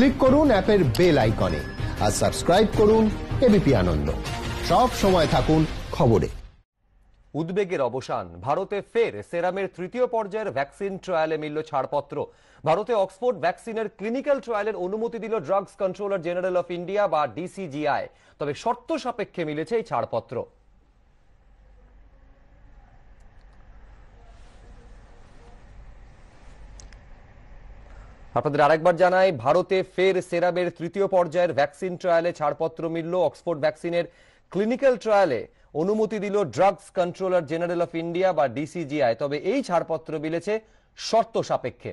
click করুন অ্যাপের bell আইকনে আর সাবস্ক্রাইব করুন এবিপি আনন্দ সব সময় থাকুন খবরে উদ্বেগের অবসান ভারতে ফের সেরামের তৃতীয় পর্যায়ের ভ্যাকসিন ট্রায়ালে মিলল ছাড়পত্র ভারতে অক্সফোর্ড ভ্যাকসিনের ক্লিনিক্যাল ট্রায়ালের অনুমতি দিল drugs controller general of India বা ডিসিজিআই তবে শর্ত সাপেক্ষে মিলেছে এই ছাড়পত্র আপনাদের আরেকবার জানাই ভারতে ফের সেরাবের তৃতীয় পর্যায়ের ভ্যাকসিন ট্রায়ালে ছাড়পত্র মিলল অক্সফোর্ড ভ্যাকসিনের ক্লিনিক্যাল ট্রায়ালে অনুমতি দিল drugs controller general of India বা ডিসিজিআই তবে এই ছাড়পত্র মিলেছে শর্ত সাপেক্ষে